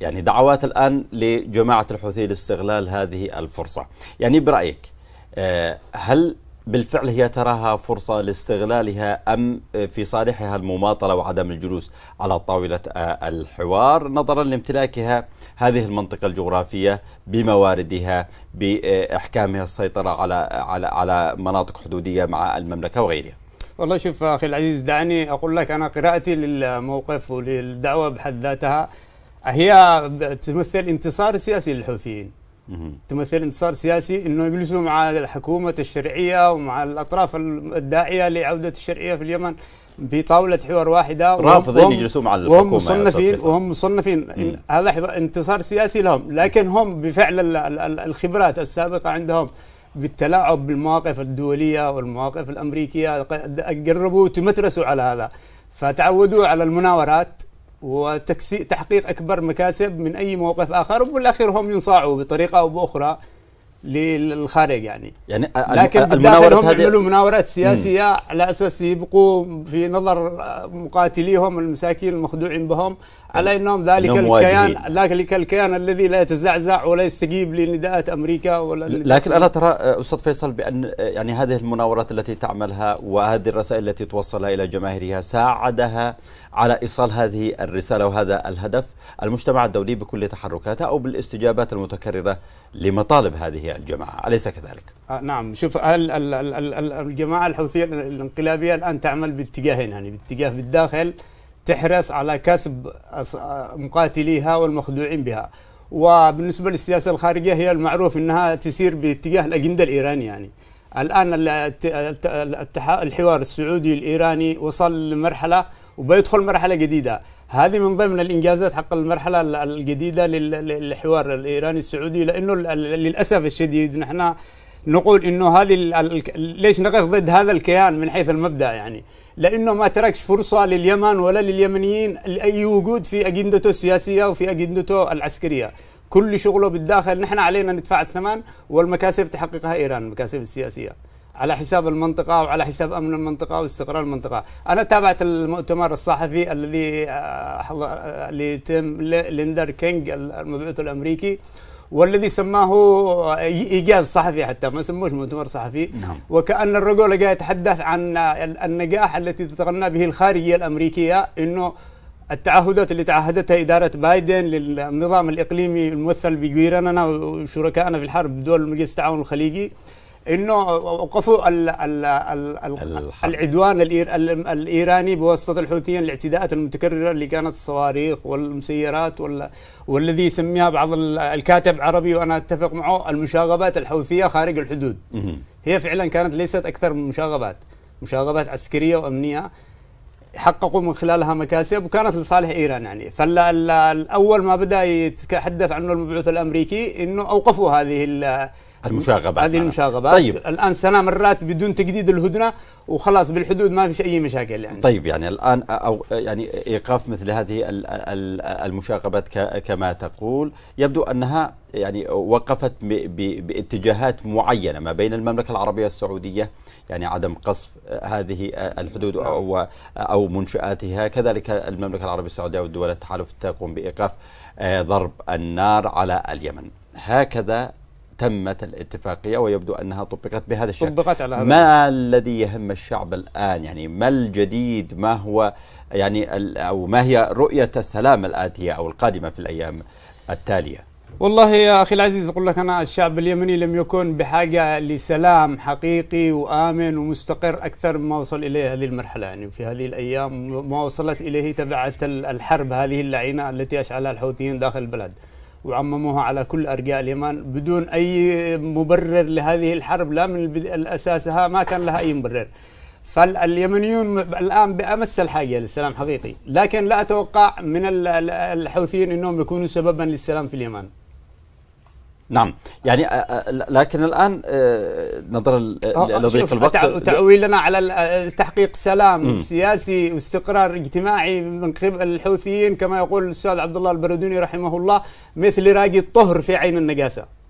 يعني دعوات الآن لجماعة الحوثي لاستغلال هذه الفرصة يعني برأيك آه، هل بالفعل هي تراها فرصة لاستغلالها أم آه، في صالحها المماطلة وعدم الجلوس على طاولة آه، الحوار نظرا لامتلاكها هذه المنطقة الجغرافية بمواردها بإحكامها السيطرة على على على مناطق حدودية مع المملكة وغيرها والله شوف أخي العزيز دعني أقول لك أنا قراءتي للموقف وللدعوة بحد ذاتها هي تمثل انتصار سياسي للحوثيين تمثل انتصار سياسي انه يجلسوا مع الحكومه الشرعيه ومع الاطراف الداعيه لعوده الشرعيه في اليمن في طاوله حوار واحده رافضين يجلسوا مع الحكومه وهم مصنفين وهم مصنفين هذا انتصار سياسي لهم لكن هم بفعل الخبرات السابقه عندهم بالتلاعب بالمواقف الدوليه والمواقف الامريكيه قربوا تمترسوا على هذا فتعودوا على المناورات وتحقيق اكبر مكاسب من اي موقف اخر وبالاخير هم ينصاعوا بطريقه او باخرى للخارج يعني يعني لكن المناورات هذه يعملوا مناورات سياسيه مم. على اساس يبقوا في نظر مقاتليهم المساكين المخدوعين بهم على انهم ذلك الكيان ذلك الكيان الذي لا يتزعزع ولا يستجيب لنداءات امريكا ولا لكن الا ترى آه، استاذ فيصل بان آه، يعني هذه المناورات التي تعملها وهذه الرسائل التي توصلها الى جماهيرها ساعدها على ايصال هذه الرساله وهذا الهدف المجتمع الدولي بكل تحركاته او بالاستجابات المتكرره لمطالب هذه الجماعة أليس كذلك؟ آه نعم شوف ال الجماعة الحوثية الانقلابية الآن تعمل باتجاهين يعني باتجاه بالداخل تحرص على كسب مقاتليها والمخدوعين بها وبالنسبة للسياسة الخارجية هي المعروف أنها تسير باتجاه الأجندة الإيرانية يعني الان الحوار السعودي الايراني وصل لمرحله وبيدخل مرحله جديده هذه من ضمن الانجازات حق المرحله الجديده للحوار الايراني السعودي لانه للاسف الشديد نحن نقول انه هذه ليش نقف ضد هذا الكيان من حيث المبدا يعني لانه ما تركش فرصه لليمن ولا لليمنيين لاي وجود في اجندته السياسيه وفي اجندته العسكريه كل شغله بالداخل نحن علينا ندفع الثمن والمكاسب تحققها ايران المكاسب السياسيه على حساب المنطقة وعلى حساب أمن المنطقة واستقرار المنطقة أنا تابعت المؤتمر الصحفي الذي آه، آه، لتيم ليندر كينج المبعوث الأمريكي والذي سماه آه، ايجاز صحفي حتى ما سموش مؤتمر صحفي نعم. وكان الرجل قاعد يتحدث عن النجاح التي تتغنى به الخارجيه الامريكيه انه التعهدات اللي تعهدتها إدارة بايدن للنظام الإقليمي الممثل بجيراننا وشركائنا في الحرب دول مجلس التعاون الخليجي انه اوقفوا الـ الـ الـ العدوان الايراني بواسطه الحوثيين الاعتداءات المتكرره اللي كانت الصواريخ والمسيرات وال والذي يسميها بعض الكاتب عربي وانا اتفق معه المشاغبات الحوثيه خارج الحدود هي فعلا كانت ليست اكثر من مشاغبات مشاغبات عسكريه وامنيه حققوا من خلالها مكاسب وكانت لصالح ايران يعني فالاول ما بدا يتحدث عنه المبعوث الامريكي انه اوقفوا هذه المشاغبات هذه المشاغبات طيب. الان سنه مرات بدون تجديد الهدنه وخلاص بالحدود ما فيش اي مشاكل يعني طيب يعني الان او يعني ايقاف مثل هذه المشاغبات كما تقول يبدو انها يعني وقفت باتجاهات معينه ما بين المملكه العربيه السعوديه يعني عدم قصف هذه الحدود نعم. او او منشاتها كذلك المملكه العربيه السعوديه ودول التحالف تقوم بايقاف آه، ضرب النار على اليمن هكذا تمت الاتفاقية ويبدو أنها طبقت بهذا الشكل طبقت على هذا ما الذي يهم الشعب الآن يعني ما الجديد ما هو يعني أو ما هي رؤية السلام الآتية أو القادمة في الأيام التالية والله يا أخي العزيز أقول لك أنا الشعب اليمني لم يكن بحاجة لسلام حقيقي وآمن ومستقر أكثر مما وصل إليه هذه المرحلة يعني في هذه الأيام ما وصلت إليه تبعت الحرب هذه اللعينة التي أشعلها الحوثيين داخل البلد وعمموها على كل ارجاء اليمن بدون اي مبرر لهذه الحرب لا من اساسها ما كان لها اي مبرر. فاليمنيون الان بامس الحاجه للسلام حقيقي، لكن لا اتوقع من الحوثيين انهم يكونوا سببا للسلام في اليمن. نعم يعني لكن الان نظرا لضيق الوقت تعويلنا على تحقيق سلام م. سياسي واستقرار اجتماعي من قبل الحوثيين كما يقول الاستاذ عبد الله البرودوني رحمه الله مثل راجي الطهر في عين النجاسه